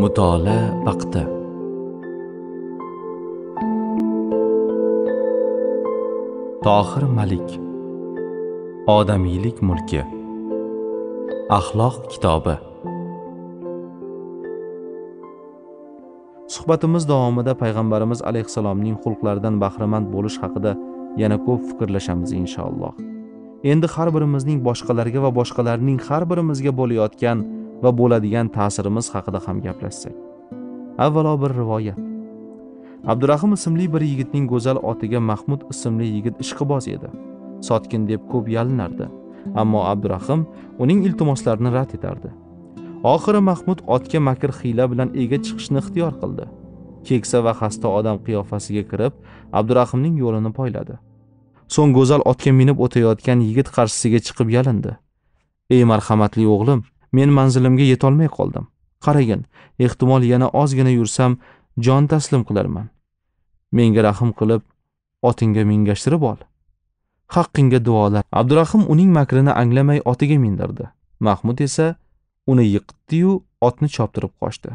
mutolaa vaqti tohir malik odamiylik mulki axloq kitobi suhbatimiz davomida payg'ambarimiz alayhissalomning xulqlaridan bahramand bo'lish haqida yana ko'p fikrlashamiz inshaalloh endi har birimizning boshqalarga va boshqalarning har birimizga bo'layotgan va bo'ladigan ta'sirimiz haqida ham gaplashsak avvalo bir rivoyat abdurahim ismli bir yigitning go'zal otiga mahmud ismli yigit ishqiboz edi sotgin deb ko'p yalinardi ammo abdurahim uning iltimoslarini rad etardi oxiri mahmud otga makr hiyla bilan ega chiqishni ixtiyor qildi keksa va xasta odam qiyofasiga kirib abdurahimning yo'lini poyladi so'ng go'zal otga minib o'tayotgan yigit qarshisiga chiqib yalindi ey marhamatli o'g'lim men manzilimga yetolmay qoldim qaragin ehtimol yana ozgina yursam jon taslim qilarman menga rahm qilib otingga mingashtirib ol haqqingga duolar abdurahim uning makrini anglamay otiga mindirdi mahmud esa uni yiqitdiyu otni choptirib qochdi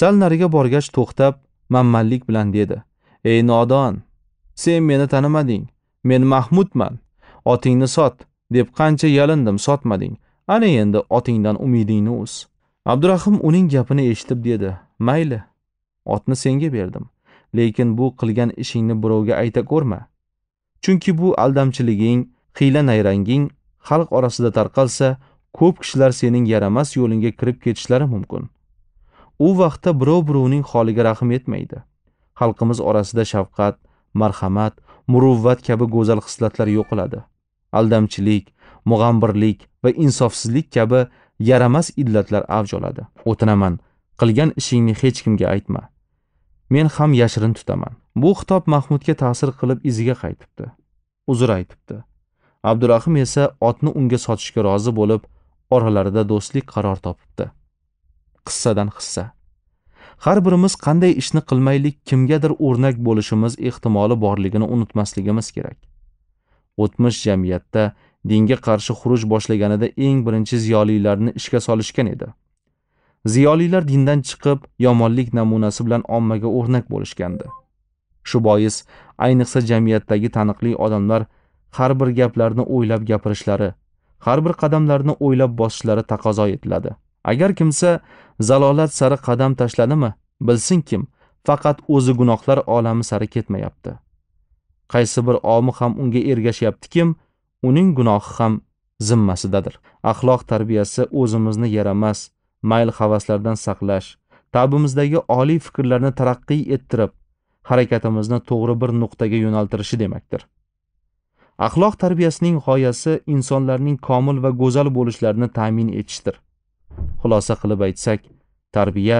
sal nariga borgach to'xtab mammallik bilan dedi ey nodon sen meni tanimading men mahmudman otingni sot deb qancha yalindim sotmading ana endi otingdan umidingni uz abdurahim uning gapini eshitib dedi mayli otni senga berdim lekin bu qilgan ishingni birovga ayta ko'rma chunki bu aldamchiliging hiyla nayranging xalq orasida tarqalsa ko'p kishilar sening yaramas yo'lingga kirib ketishlari mumkin u vaqtda birov birovning holiga rahm etmaydi xalqimiz orasida shafqat marhamat muruvvat kabi go'zal xislatlar yo'qoladi aldamchilik mug'ambirlik va insofsizlik kabi yaramas illatlar avj oladi o'tinaman qilgan ishingni hech kimga aytma men ham yashirin tutaman bu xitob mahmudga ta'sir qilib iziga qaytibdi uzr aytibdi abdurahim esa otni unga sotishga rozi bo'lib oralarida do'stlik qaror topibdi qissadan hissa har birimiz qanday ishni qilmaylik kimgadir o'rnak bo'lishimiz ehtimoli borligini unutmasligimiz kerak o'tmish jamiyatda dinga qarshi xuruj boshlaganida eng birinchi ziyolilarni ishga solishgan edi ziyolilar dindan chiqib yomonlik namunasi bilan ommaga o'rnak bo'lishgandi shu bois ayniqsa jamiyatdagi taniqli odamlar har bir gaplarni o'ylab gapirishlari har bir qadamlarni o'ylab bosishlari taqozo etiladi agar kimsa zalolat sari qadam tashladimi bilsin kim faqat o'zi gunohlar olami sari ketmayapti qaysi bir omi ham unga ergashyapti kim uning gunohi ham zimmasidadir axloq tarbiyasi o'zimizni yaramas mayl havaslardan saqlash tabimizdagi oliy fikrlarni taraqqiy ettirib harakatimizni to'g'ri bir nuqtaga yo'naltirishi demakdir axloq tarbiyasining g'oyasi insonlarning komil va go'zal bo'lishlarini ta'min etishdir xulosa qilib aytsak tarbiya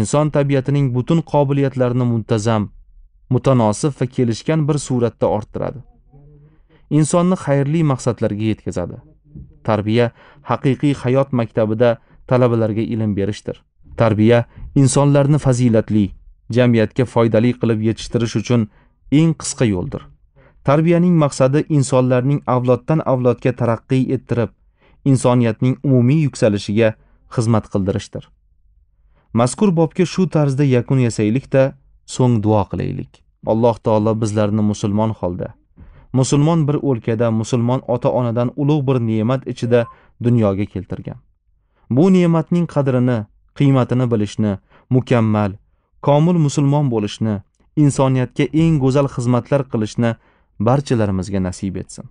inson tabiatining butun qobiliyatlarini muntazam mutanosib va kelishgan bir suratda orttiradi insonni xayrli maqsadlarga yetkazadi tarbiya haqiqiy hayot maktabida talabalarga ilm berishdir tarbiya insonlarni fazilatli jamiyatga foydali qilib yetishtirish uchun eng qisqa yo'ldir tarbiyaning maqsadi insonlarning avloddan avlodga taraqqiy ettirib insoniyatning umumiy yuksalishiga xizmat qildirishdir mazkur bobga shu tarzda yakun yasaylikda so'ng duo qilaylik alloh taolo bizlarni musulmon holda musulmon bir o'lkada musulmon ota onadan ulug' bir ne'mat ichida dunyoga keltirgan bu ne'matning qadrini qiymatini bilishni mukammal komil musulmon bo'lishni insoniyatga eng go'zal xizmatlar qilishni barchalarimizga nasib etsin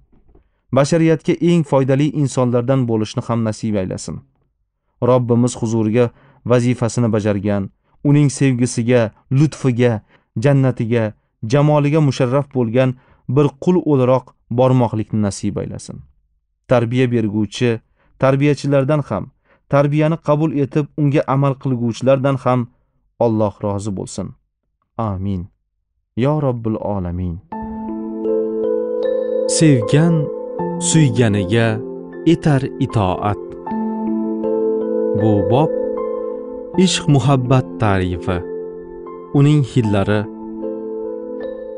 bashariyatga eng foydali insonlardan bo'lishni ham nasib aylasin robbimiz huzuriga vazifasini bajargan uning sevgisiga lutfiga jannatiga jamoliga musharraf bo'lgan bir qul o'laroq bormoqlikni nasib aylasin tarbiya berguvchi tarbiyachilardan ham tarbiyani qabul etib unga amal qilguvchilardan ham Alloh rozi bo'lsin amin yo robbil olamin sevgan suyganiga etar itoat bu bob ishq muhabbat tarifi uning hillari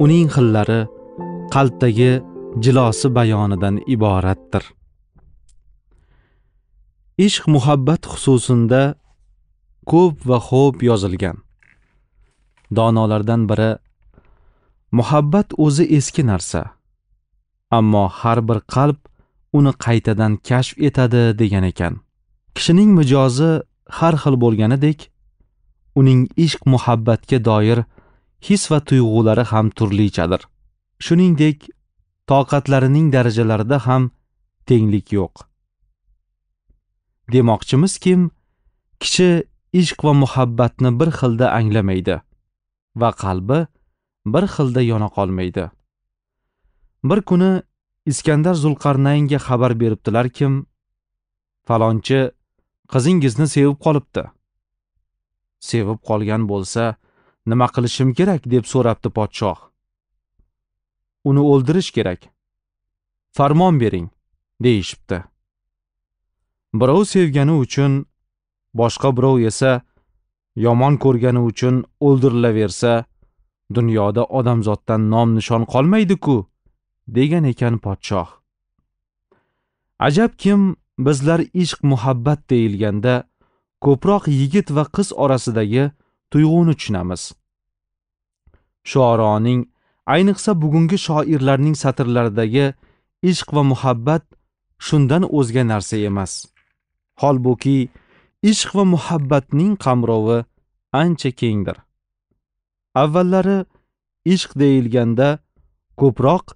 uning xillari qalbdagi jilosi bayonidan iboratdir ishq muhabbat xususida ko'p va xo'p yozilgan donolardan biri muhabbat o'zi eski narsa ammo har bir qalb uni qaytadan kashf etadi degan ekan kishining mijozi har xil bo'lganidek uning ishq muhabbatga doir his va tuyg'ulari ham turlichadir shuningdek toqatlarining darajalarida ham tenglik yo'q demoqchimiz kim kishi ishq va muhabbatni bir xilda anglamaydi va qalbi bir xilda yona qolmaydi bir kuni iskandar zulqarnaynga xabar beribdilar kim falonchi qizingizni sevib qolibdi sevib qolgan bo'lsa nima qilishim kerak deb so'rabdi podshoh uni o'ldirish kerak farmon bering deyishibdi birov sevgani uchun boshqa birov esa yomon ko'rgani uchun o'ldirilaversa dunyoda odamzotdan nom nishon qolmaydi-ku degan ekan podshoh ajab kim bizlar ishq muhabbat deyilganda ko'proq yigit va qiz orasidagi tuyg'uni tushunamiz Shuoroning ayniqsa bugungi shoirlarning satrlaridagi ishq va muhabbat shundan o'zga narsa emas holbuki ishq va muhabbatning qamrovi ancha kengdir avvallari ishq deyilganda ko'proq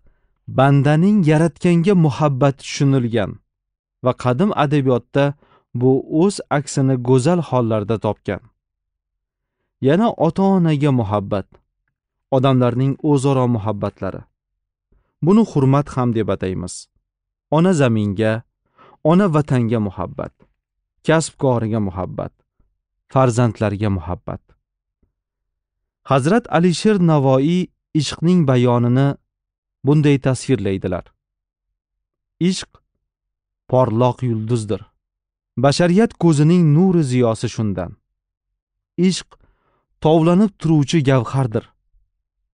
bandaning yaratganga muhabbati tushunilgan va qadim adabiyotda bu o'z aksini go'zal hollarda topgan yana ota onaga muhabbat odamlarning o'zaro muhabbatlari buni hurmat ham deb ataymiz ona zaminga ona vatanga muhabbat kasbkoriga muhabbat farzandlarga muhabbat hazrat alisher navoiy ishqning bayonini bunday tasvirlaydilar ishq porloq yulduzdir bashariyat ko'zining nuri ziyosi shundan ishq tovlanib turuvchi gavhardir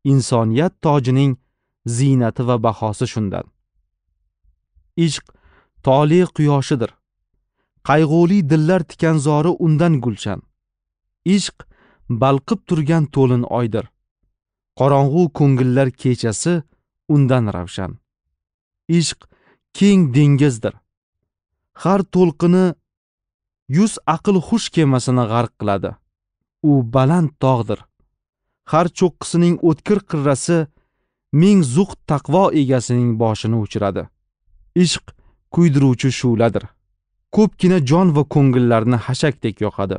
insoniyat tojining ziynati va bahosi shundan ishq toli quyoshidir qayg'uli dillar tikanzori undan gulshan ishq balqib turgan to'lin oydir qorong'u ko'ngillar kechasi undan ravshan ishq keng dengizdir har to'lqini yuz aql xush kemasini g'arq qiladi u baland tog'dir har cho'qqisining o'tkir qirrasi ming zuq taqvo egasining boshini uchiradi ishq kuydiruvchi shu'ladir ko'pgina jon va ko'ngillarni hashakdek yoqadi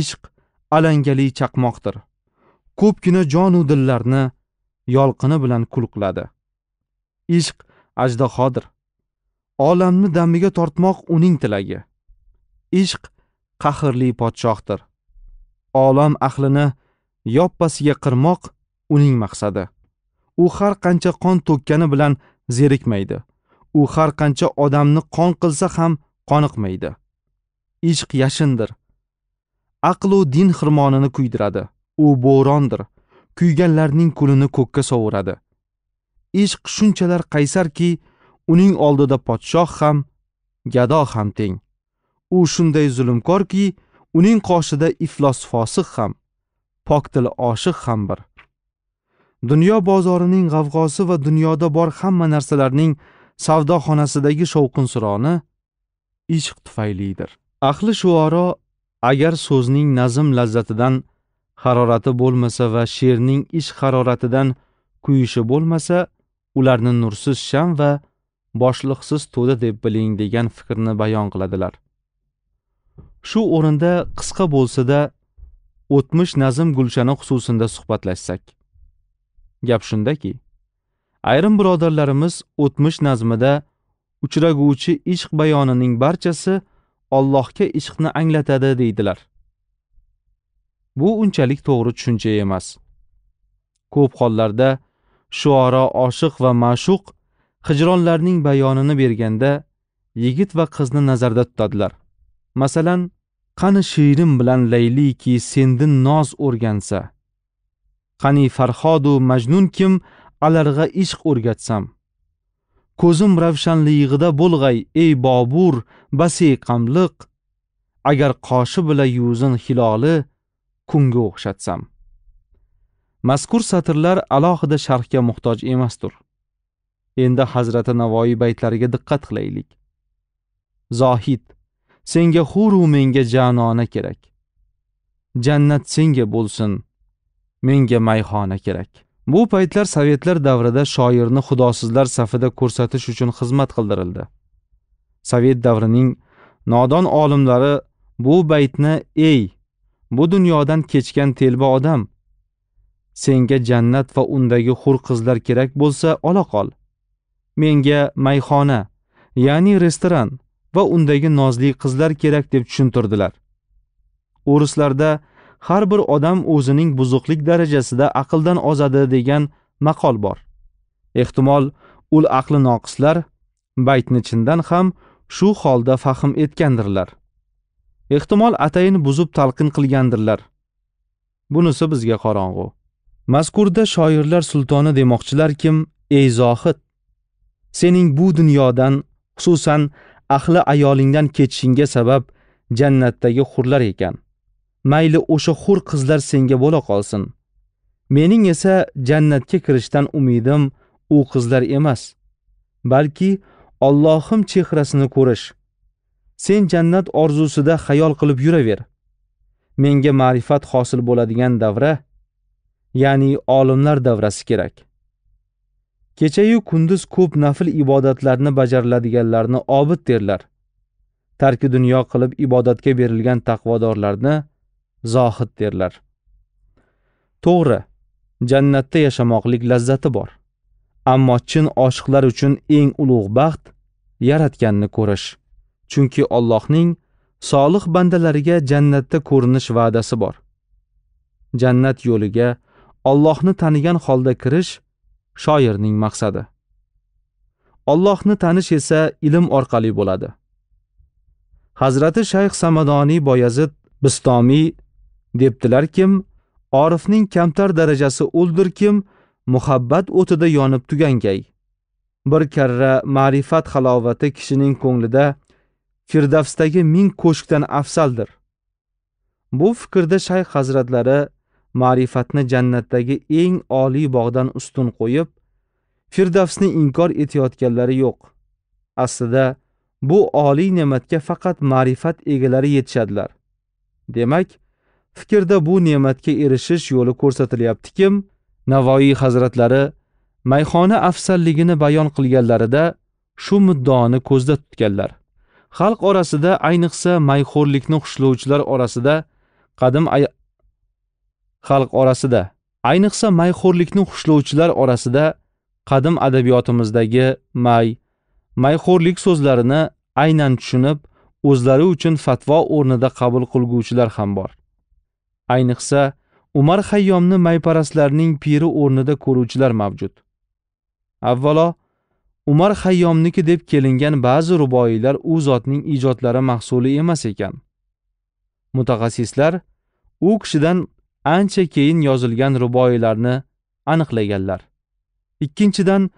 ishq alangali chaqmoqdir ko'pgina jonu dillarni yolqini bilan kul qiladi ishq ajdahodir olamni damiga tortmoq uning tilagi ishq qahrli podshohdir olam ahlini yoppasiga qirmoq uning maqsadi u har qancha qon to'kkani bilan zerikmaydi u har qancha odamni qon qilsa ham qoniqmaydi ishq yashindir aqlu din xirmonini kuydiradi u bo'rondir kuyganlarning kulini ko'kka sovuradi ishq shunchalar qaysarki uning oldida podshoh ham gado ham teng u shunday zulmkorki uning qoshida iflos fosiq ham pok dil oshiq ham bir dunyo bozorining g'avg'osi va dunyoda bor hamma narsalarning savdo xonasidagi shovqin suroni ishq tufaylidir ahli shuoro agar so'zning nazm lazzatidan harorati bo'lmasa va she'rning ish haroratidan kuyishi bo'lmasa ularni nursiz sham va boshliqsiz to'da deb biling degan fikrni bayon qiladilar shu o'rinda qisqa bo'lsa-da o'tmish nazm gulshani xususida suhbatlashsak gap shundaki ayrim birodarlarimiz o'tmish nazmida uchraguvchi ishq bayonining barchasi Allohga ishqni anglatadi deydilar bu unchalik to'g'ri tushuncha emas ko'p hollarda shuoro oshiq va ma'shuq hijronlarning bayonini berganda yigit va qizni nazarda tutadilar masalan qani shirin bilan layliki sendin noz o'rgansa qani farhodu majnun kim alarg'a ishq o'rgatsam ko'zim ravshanlig'ida bo'lg'ay ey bobur base qamliq agar qoshi bila yuzin hiloli kunga o'xshatsam mazkur satrlar alohida sharhga muhtoj emasdir endi hazrati navoiy baytlariga diqqat qilaylik zohid senga huru menga janona kerak jannat senga bo'lsin menga mayxona kerak bu paytlar sovetlar davrida shoirni xudosizlar safida ko'rsatish uchun xizmat qildirildi sovet davrining nodon olimlari bu baytni ey bu dunyodan kechgan telba odam senga jannat va undagi hur qizlar kerak bo'lsa ola qol menga mayxona ya'ni restoran va undagi nozli qizlar kerak deb tushuntirdilar o'rislarda har bir odam o'zining buzuqlik darajasida aqldan ozadi degan maqol bor ehtimol ul aqli noqislar baytni chindan ham shu holda fahm etgandirlar ehtimol atayin buzib talqin qilgandirlar bunisi bizga qorong'u mazkurda shoirlar sultoni demoqchilar kim ey zohid sening bu dunyodan xususan ahli ayolingdan ketishingga sabab jannatdagi xurlar ekan mayli o'sha xur qizlar senga bo'la qolsin mening esa jannatga kirishdan umidim u qizlar emas balki Allohim chehrasini ko'rish sen jannat orzusida xayol qilib yuraver menga ma'rifat hosil bo'ladigan davra ya'ni olimlar davrasi kerak kechayu kunduz ko'p nafl ibodatlarni bajariladiganlarni obid derlar tarki dunyo qilib ibodatga berilgan taqvodorlarni zohid derlar to'g'ri jannatda yashamoqlik lazzati bor ammo chin oshiqlar uchun eng ulug' baxt yaratganni ko'rish chunki ollohning solih bandalariga jannatda ko'rinish va'dasi bor jannat yo'liga Allohni tanigan holda kirish shoirning maqsadi ollohni tanish esa ilm orqali bo'ladi hazrati shayx samadoniy boyazid bistomiy debdilar kim orifning kamtar darajasi o'ldir kim muhabbat o'tida yonib tugangay bir karra ma'rifat halovati kishining ko'nglida firdavsdagi ming ko'shkdan afzaldir bu fikrda shayx hazratlari ma'rifatni jannatdagi eng oliy bog'dan ustun qo'yib firdavsni inkor etayotganlari yo'q aslida bu oliy ne'matga faqat ma'rifat egalari yetishadilar demak fikrda bu ne'matga erishish yo'li ko'rsatilyaptikim navoiy hazratlari mayxona afzalligini bayon qilganlarida shu muddaoni ko'zda tutganlar xalq orasida ayniqsa mayxo'rlikni xushlovchilar orasida qadim xalq orasida ayniqsa mayxo'rlikni xushlovchilar orasida qadim adabiyotimizdagi may mayxo'rlik so'zlarini aynan tushunib o'zlari uchun fatvo o'rnida qabul qilguvchilar ham bor ayniqsa umar hayyomni mayparastlarning piri o'rnida ko'ruvchilar mavjud avvalo umar hayyomniki deb kelingan ba'zi ruboiylar u zotning ijodlari mahsuli emas ekan mutaxassislar u kishidan ancha keyin yozilgan ruboiylarni aniqlaganlar ikkinchidan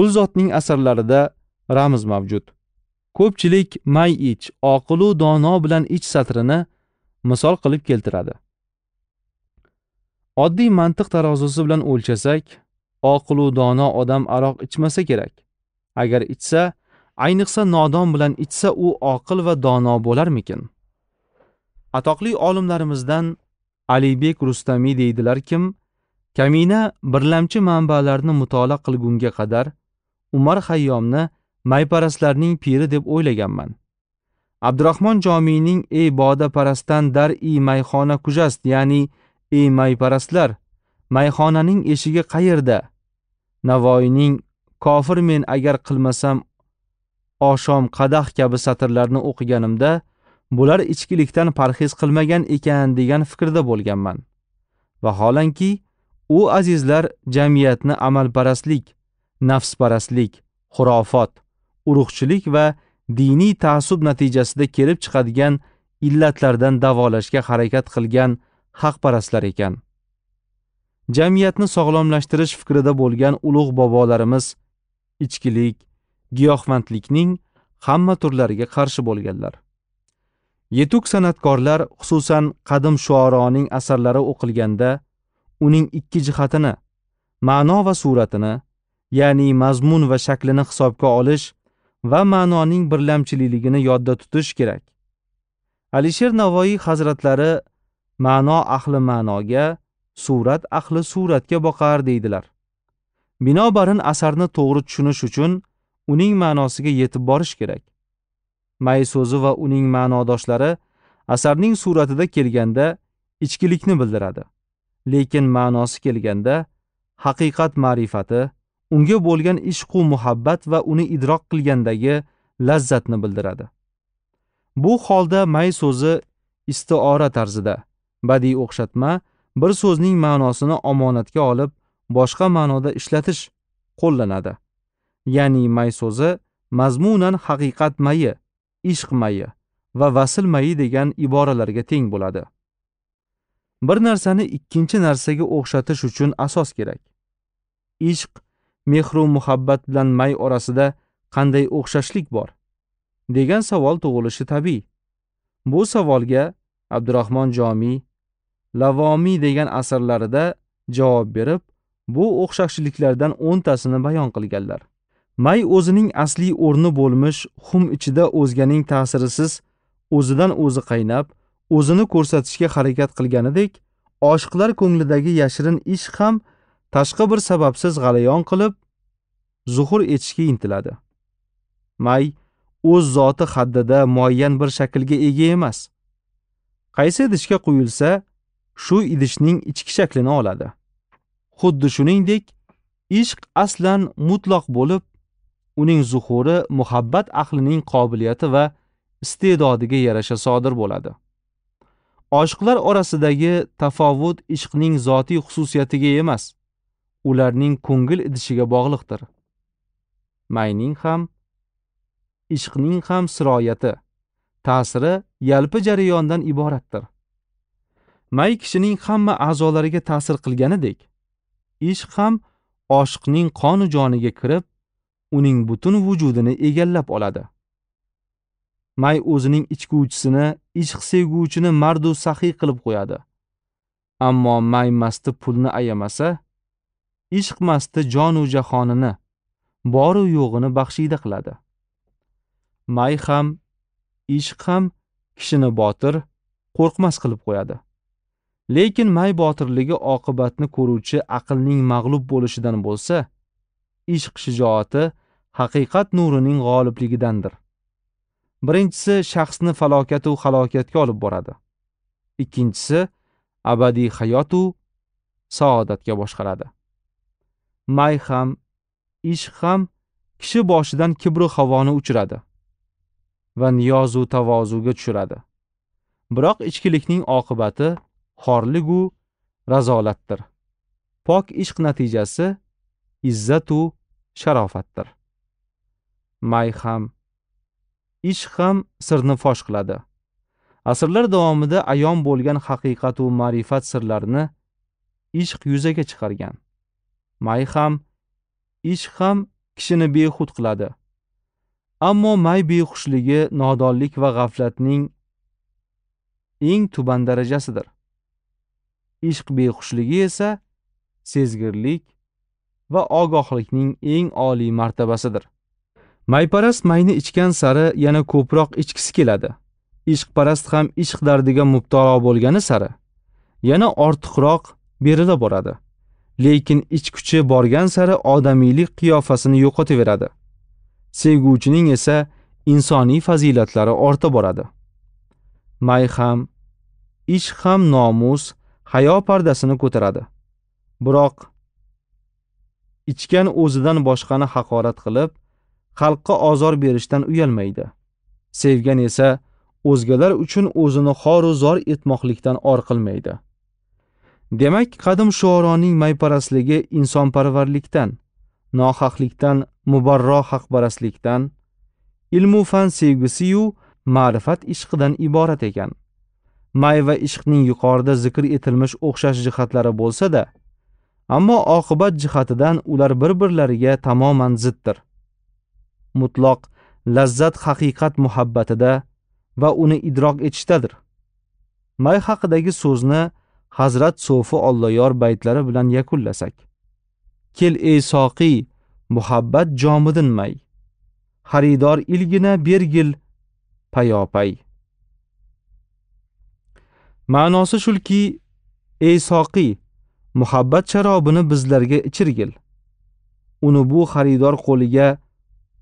u zotning asarlarida ramz mavjud ko'pchilik may ich oqilu dono bilan ich satrini misol qilib keltiradi oddiy mantiq tarozusi bilan o'lchasak oqilu dono odam aroq ichmasa kerak agar ichsa ayniqsa nodon bilan ichsa u oqil va dono bo'larmikin atoqli olimlarimizdan alibek Rustami deydilar kim kamina birlamchi manbalarni mutola qilgunga qadar umar Xayyomni mayparastlarning piri deb o'ylaganman abdurahmon jomiyning ey boda parastan dar i mayxona kujast ya'ni ey mayparastlar mayxonaning eshigi qayerda navoiyning kofir men agar qilmasam oshom qadah kabi satrlarni o'qiganimda bular ichkilikdan parhez qilmagan ekan degan fikrda bo'lganman vaholanki u azizlar jamiyatni amalparastlik nafsparastlik xurofot urug'chilik va diniy taassub natijasida kelib chiqadigan illatlardan davolashga harakat qilgan haqparastlar ekan jamiyatni sog'lomlashtirish fikrida bo'lgan ulug' bobolarimiz ichkilik giyohvandlikning hamma turlariga qarshi bo'lganlar yetuk san'atkorlar xususan qadim shuoroning asarlari o'qilganda uning ikki jihatini ma'no va suratini ya'ni mazmun va shaklini hisobga olish va ma'noning birlamchiligini yodda tutish kerak alisher navoiy hazratlari ma'no ahli ma'noga surat ahli suratga boqar deydilar binobarin asarni to'g'ri tushunish uchun uning ma'nosiga yetib borish kerak may so'zi va uning ma'nodoshlari asarning suratida kelganda ichkilikni bildiradi lekin ma'nosi kelganda haqiqat ma'rifati unga bo'lgan ishqu muhabbat va uni idrok qilgandagi lazzatni bildiradi bu holda may so'zi istiora tarzida badiiy o'xshatma bir so'zning ma'nosini omonatga olib boshqa ma'noda ishlatish qo'llanadi ya'ni may so'zi mazmunan haqiqat mayi ishq mayi va vasl mayi degan iboralarga teng bo'ladi bir narsani ikkinchi narsaga o'xshatish uchun asos kerak ishq mehru muhabbat bilan may orasida qanday o'xshashlik bor degan savol tug'ilishi tabiiy bu savolga abdurahmon jomiy lavomiy degan asarlarida javob berib bu o'xshashliklardan o'ntasini bayon qilganlar may o'zining asliy o'rni bo'lmish xum ichida o'zganing ta'sirisiz o'zidan o'zi qaynab o'zini ko'rsatishga harakat qilganidek oshiqlar ko'nglidagi yashirin ish ham tashqi bir sababsiz g'alayon qilib zuhur etishga intiladi may o'z zoti haddida muayyan bir shaklga ega emas qaysi idishga quyilsa shu idishning ichki shaklini oladi xuddi shuningdek ishq aslan mutloq bo'lib uning zuhuri muhabbat ahlining qobiliyati va iste'dodiga yarasha sodir bo'ladi oshiqlar orasidagi tafovut ishqning zotiy xususiyatiga emas ularning ko'ngil idishiga bog'liqdir mayning ham ishqning ham siroyati ta'siri yalpi jarayondan iboratdir may kishining hamma a'zolariga ta'sir qilganidek ishq ham oshiqning qonu joniga kirib uning butun vujudini egallab oladi may o'zining ichkuvchisini ishq sevguvchini mardu saxiy qilib qo'yadi ammo may masti pulni ayamasa ishq masti jonu jahonini boru yo'g'ini baxshida qiladi may ham ishq ham kishini botir qo'rqmas qilib qo'yadi lekin may botirligi oqibatni ko'ruvchi aqlning mag'lub bo'lishidan bo'lsa ishq shijoati haqiqat nurining g'olibligidandir birinchisi shaxsni falokatu halokatga olib boradi ikkinchisi abadiy hayotu saodatga boshqaradi may ham ishq ham kishi boshidan kibru havoni uchiradi va niyozu tavozuga tushiradi biroq ichkilikning oqibati xorligu razolatdir pok ishq natijasi izzatu sharofatdir may ham ish ham sirni fosh qiladi asrlar davomida ayon bo'lgan haqiqat ma'rifat sirlarini ishq yuzaga chiqargan may ham ish ham kishini behud qiladi ammo may behushligi nodonlik va g'aflatning eng tuban darajasidir ishq behushligi esa sezgirlik va ogohlikning eng oliy martabasidir mayparast mayni ichgan sari yana ko'proq ichkisi keladi ishqparast ham ishq dardiga mubtalo bo'lgani sari yana ortiqroq berila boradi lekin ich kuchi borgan sari odamiylik qiyofasini yo'qotaveradi sevguvchining esa insoniy fazilatlari orta boradi may ham ish ham nomus hayo pardasini ko'taradi biroq ichgan o'zidan boshqani haqorat qilib xalqqa ozor berishdan uyalmaydi sevgan esa o'zgalar uchun o'zini xor zor etmoqlikdan or qilmaydi demak qadim shuoroning mayparastligi insonparvarlikdan nohaqlikdan muborro haqbaraslikdan, ilmu fan sevgisiyu ma'rifat ishqidan iborat ekan may va ishqning yuqorida zikr etilmish o'xshash jihatlari bo'lsa-da, ammo oqibat jihatidan ular bir-birlariga tamoman ziddir. mutloq lazzat haqiqat muhabbatida va uni idrok etishdadir may haqidagi so'zni hazrat so'fi olloyor baytlari bilan yakunlasak kel ey soqiy muhabbat jomidin may xaridor ilgina bergil payopay ma'nosi shulki ey soqiy muhabbat sharobini bizlarga ichirgil uni bu xaridor qo'liga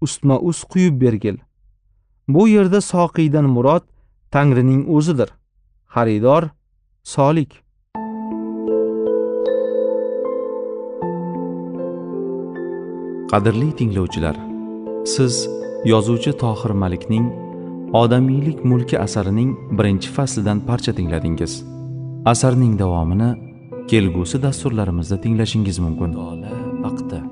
ustma ust quyib bergil bu yerda soqiydan murod tangrining o'zidir xaridor solik qadrli tinglovchilar siz yozuvchi tohir malikning odamiylik mulki asarining birinchi faslidan parcha tingladingiz asarning davomini kelgusi dasturlarimizda tinglashingiz mumkin vaqti